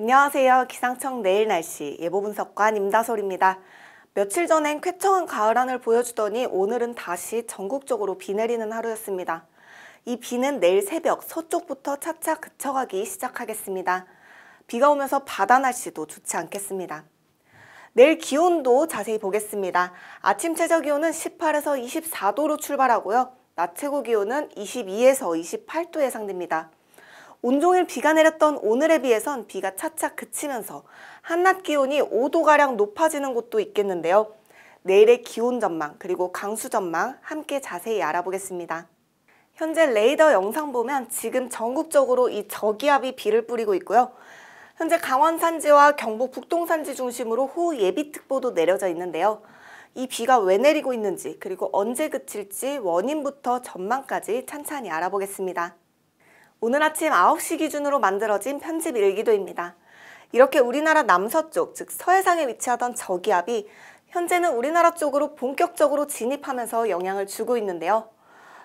안녕하세요. 기상청 내일 날씨 예보 분석관 임다솔입니다. 며칠 전엔 쾌청한 가을 하늘 보여주더니 오늘은 다시 전국적으로 비 내리는 하루였습니다. 이 비는 내일 새벽 서쪽부터 차차 그쳐가기 시작하겠습니다. 비가 오면서 바다 날씨도 좋지 않겠습니다. 내일 기온도 자세히 보겠습니다. 아침 최저 기온은 18에서 24도로 출발하고요. 낮 최고 기온은 22에서 28도 예상됩니다. 온종일 비가 내렸던 오늘에 비해선 비가 차차 그치면서 한낮 기온이 5도가량 높아지는 곳도 있겠는데요. 내일의 기온 전망 그리고 강수 전망 함께 자세히 알아보겠습니다. 현재 레이더 영상 보면 지금 전국적으로 이 저기압이 비를 뿌리고 있고요. 현재 강원 산지와 경북 북동 산지 중심으로 호우 예비특보도 내려져 있는데요. 이 비가 왜 내리고 있는지 그리고 언제 그칠지 원인부터 전망까지 찬찬히 알아보겠습니다. 오늘 아침 9시 기준으로 만들어진 편집 일기도입니다. 이렇게 우리나라 남서쪽, 즉 서해상에 위치하던 저기압이 현재는 우리나라 쪽으로 본격적으로 진입하면서 영향을 주고 있는데요.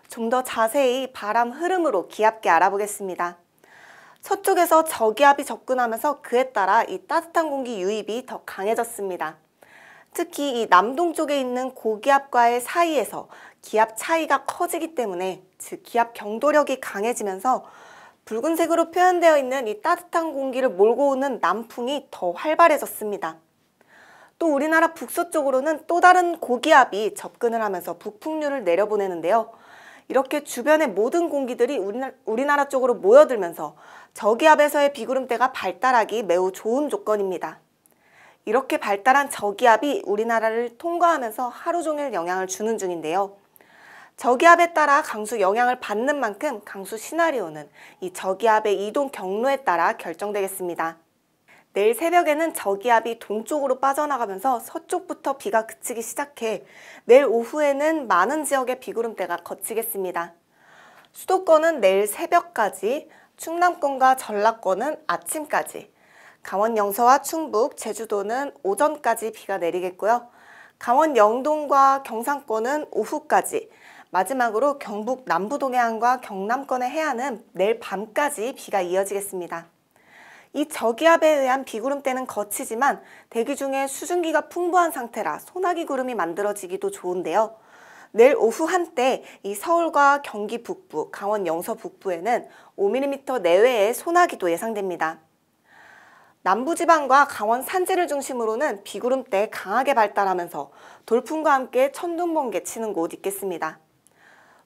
좀 더 자세히 바람 흐름으로 기압계 알아보겠습니다. 서쪽에서 저기압이 접근하면서 그에 따라 이 따뜻한 공기 유입이 더 강해졌습니다. 특히 이 남동쪽에 있는 고기압과의 사이에서 기압 차이가 커지기 때문에 즉 기압 경도력이 강해지면서 붉은색으로 표현되어 있는 이 따뜻한 공기를 몰고 오는 남풍이 더 활발해졌습니다. 또 우리나라 북서쪽으로는 또 다른 고기압이 접근을 하면서 북풍류를 내려보내는데요. 이렇게 주변의 모든 공기들이 우리나라 쪽으로 모여들면서 저기압에서의 비구름대가 발달하기 매우 좋은 조건입니다. 이렇게 발달한 저기압이 우리나라를 통과하면서 하루 종일 영향을 주는 중인데요. 저기압에 따라 강수 영향을 받는 만큼 강수 시나리오는 이 저기압의 이동 경로에 따라 결정되겠습니다. 내일 새벽에는 저기압이 동쪽으로 빠져나가면서 서쪽부터 비가 그치기 시작해 내일 오후에는 많은 지역의 비구름대가 거치겠습니다. 수도권은 내일 새벽까지, 충남권과 전라권은 아침까지, 강원 영서와 충북, 제주도는 오전까지 비가 내리겠고요. 강원 영동과 경상권은 오후까지, 마지막으로 경북 남부 동해안과 경남권의 해안은 내일 밤까지 비가 이어지겠습니다. 이 저기압에 의한 비구름대는 거치지만 대기 중에 수증기가 풍부한 상태라 소나기 구름이 만들어지기도 좋은데요. 내일 오후 한때 이 서울과 경기 북부, 강원 영서 북부에는 5mm 내외의 소나기도 예상됩니다. 남부지방과 강원 산지를 중심으로는 비구름대 강하게 발달하면서 돌풍과 함께 천둥번개 치는 곳 있겠습니다.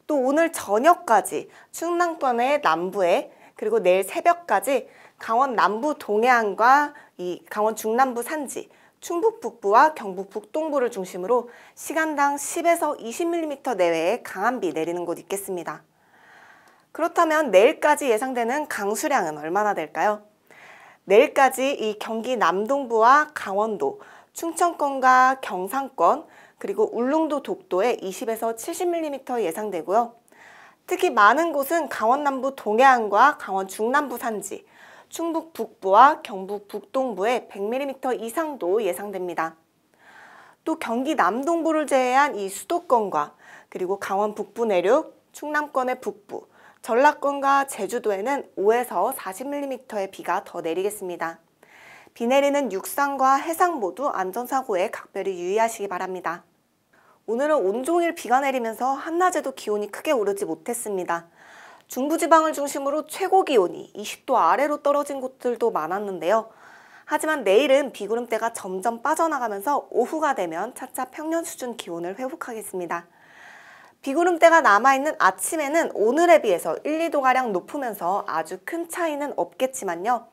또 오늘 저녁까지 충남권의 남부에 그리고 내일 새벽까지 강원 남부 동해안과 이 강원 중남부 산지 충북 북부와 경북 북동부를 중심으로 시간당 10에서 20mm 내외의 강한 비 내리는 곳 있겠습니다. 그렇다면 내일까지 예상되는 강수량은 얼마나 될까요? 내일까지 이 경기 남동부와 강원도, 충청권과 경상권, 그리고 울릉도 독도에 20에서 70mm 예상되고요. 특히 많은 곳은 강원 남부 동해안과 강원 중남부 산지, 충북 북부와 경북 북동부에 100mm 이상도 예상됩니다. 또 경기 남동부를 제외한 이 수도권과 그리고 강원 북부 내륙, 충남권의 북부, 전라권과 제주도에는 5에서 40mm의 비가 더 내리겠습니다. 비 내리는 육상과 해상 모두 안전사고에 각별히 유의하시기 바랍니다. 오늘은 온종일 비가 내리면서 한낮에도 기온이 크게 오르지 못했습니다. 중부지방을 중심으로 최고 기온이 20도 아래로 떨어진 곳들도 많았는데요. 하지만 내일은 비구름대가 점점 빠져나가면서 오후가 되면 차차 평년 수준 기온을 회복하겠습니다. 비구름대가 남아있는 아침에는 오늘에 비해서 1, 2도가량 높으면서 아주 큰 차이는 없겠지만요.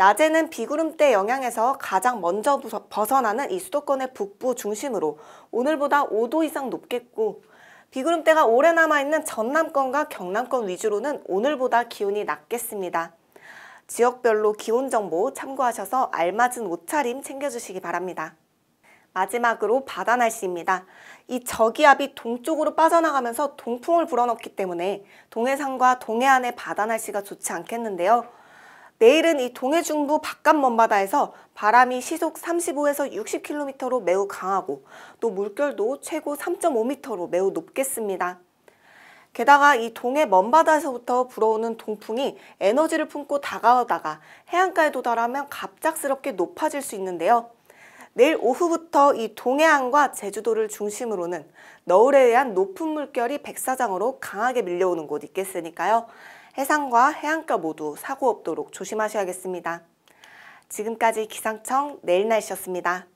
낮에는 비구름대 영향에서 가장 먼저 벗어나는 이 수도권의 북부 중심으로 오늘보다 5도 이상 높겠고 비구름대가 오래 남아있는 전남권과 경남권 위주로는 오늘보다 기온이 낮겠습니다. 지역별로 기온 정보 참고하셔서 알맞은 옷차림 챙겨주시기 바랍니다. 마지막으로 바다 날씨입니다. 이 저기압이 동쪽으로 빠져나가면서 동풍을 불어넣기 때문에 동해상과 동해안의 바다 날씨가 좋지 않겠는데요. 내일은 이 동해 중부 바깥 먼바다에서 바람이 시속 35에서 60km로 매우 강하고 또 물결도 최고 3.5m로 매우 높겠습니다. 게다가 이 동해 먼바다에서부터 불어오는 동풍이 에너지를 품고 다가오다가 해안가에 도달하면 갑작스럽게 높아질 수 있는데요. 내일 오후부터 이 동해안과 제주도를 중심으로는 너울에 의한 높은 물결이 백사장으로 강하게 밀려오는 곳이 있겠으니까요. 해상과 해안가 모두 사고 없도록 조심하셔야겠습니다. 지금까지 기상청 내일 날씨였습니다.